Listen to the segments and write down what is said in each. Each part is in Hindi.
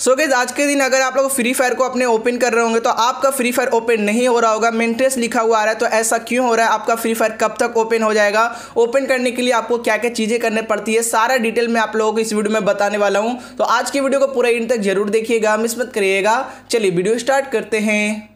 सो so गेज आज के दिन अगर आप लोग फ्री फायर को अपने ओपन कर रहे होंगे तो आपका फ्री फायर ओपन नहीं हो रहा होगा मेंटेनेंस लिखा हुआ आ रहा है तो ऐसा क्यों हो रहा है आपका फ्री फायर कब तक ओपन हो जाएगा ओपन करने के लिए आपको क्या क्या चीज़ें करने पड़ती है सारा डिटेल मैं आप लोगों को इस वीडियो में बताने वाला हूँ तो आज की वीडियो को पूरा इंड तक जरूर देखिएगा मिसमत करिएगा चलिए वीडियो स्टार्ट करते हैं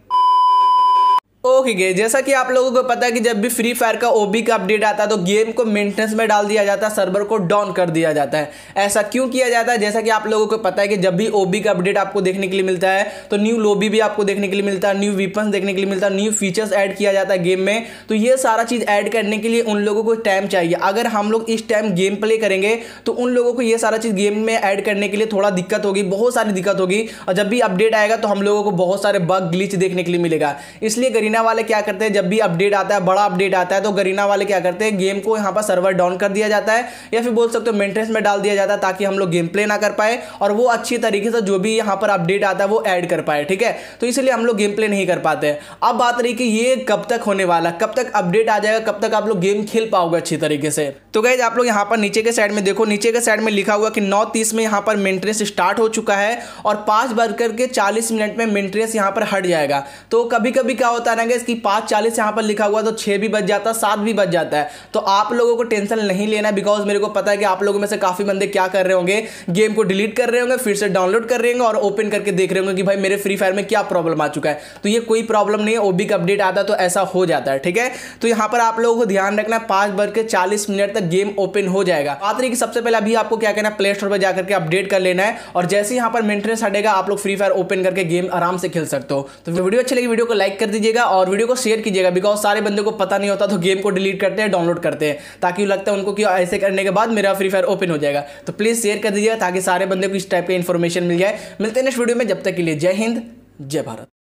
ओके okay, जैसा कि आप लोगों को पता है कि जब भी फ्री फायर का ओबी का अपडेट आता है तो गेम को मेंटेनेंस में डाल दिया जाता है सर्वर को डाउन कर दिया जाता है ऐसा क्यों किया जाता है जैसा कि आप लोगों को पता है कि जब भी ओबी का अपडेट आपको देखने के लिए मिलता है तो न्यू लोबी भी आपको देखने के लिए मिलता है न्यू वीपन देखने के लिए मिलता है न्यू फीचर्स ऐड किया जाता है गेम में तो ये सारा चीज़ ऐड करने के लिए उन लोगों को टाइम चाहिए अगर हम लोग इस टाइम गेम प्ले करेंगे तो उन लोगों को ये सारा चीज़ गेम में ऐड करने के लिए थोड़ा दिक्कत होगी बहुत सारी दिक्कत होगी और जब भी अपडेट आएगा तो हम लोगों को बहुत सारे बग ग्लिच देखने के लिए मिलेगा इसलिए गरीना वाले क्या करते हैं जब भी अपडेट आता है बड़ा अपडेट आता है तो गरीना वाले क्या करते हैं गेम को यहाँ पर सर्वर डाउन कर दिया जाता है या फिर बोल सकते हो मेंटेनेंस में डाल दिया जाता है ताकि हम लोग गेम प्ले ना कर पाए और वो अच्छी तरीके से जो भी यहाँ पर अपडेट आता है वो ऐड कर पाए ठीक है तो इसलिए हम लोग गेम प्ले नहीं कर पाते अब बात रही कि ये कब तक होने वाला कब तक अपडेट आ जाएगा कब तक आप लोग गेम खेल पाओगे अच्छी तरीके से तो गैज आप लोग यहाँ पर नीचे के साइड में देखो नीचे के साइड में लिखा हुआ कि नौ तीस में यहाँ पर मेंटेनेंस स्टार्ट हो चुका है और पाँच बजकर के चालीस मिनट में मेंटेनेंस यहाँ पर हट जाएगा तो कभी कभी क्या होता है करेंगे इसकी पाँच चालीस यहाँ पर लिखा हुआ तो छः भी बच जाता है सात भी बच जाता है तो आप लोगों को टेंशन नहीं लेना बिकॉज मेरे को पता है कि आप लोगों में से काफ़ी बंदे क्या कर रहे होंगे गेम को डिलीट कर रहे होंगे फिर से डाउनलोड कर रहे होंगे और ओपन करके देख रहे होंगे कि भाई मेरे फ्री फायर में क्या प्रॉब्लम आ चुका है तो ये कोई प्रॉब्लम नहीं है ओबी का अपडेट आता तो ऐसा हो जाता है ठीक है तो यहाँ पर आप लोगों को ध्यान रखना है पाँच बज के चालीस मिनट तक गेम ओपन हो जाएगा बात रही कि सबसे पहले अभी आपको क्या कहना है प्ले स्टोर पर जाकर के अपडेट कर लेना है और जैसे यहाँ पर मेंटेनेंस हटेगा आप लोग फ्री फायर ओपन करके गेम आराम से खेल सकते हो तो वीडियो अच्छी लगी वीडियो को लाइक कर दीजिएगा और वीडियो को शेयर कीजिएगा बिकॉज सारे बंदे को पता नहीं होता तो गेम को डिलीट करते हैं डाउनलोड करते हैं ताकि लगता है उनको कि ऐसे करने के बाद मेरा फ्री फायर ओपन हो जाएगा तो प्लीज़ शेयर कर दीजिएगा ताकि सारे बंदे को इस टाइप की इन्फॉर्मेशन मिल जाए मिलते हैं नेक्स्ट वीडियो में जब तक के लिए जय हिंद जय भारत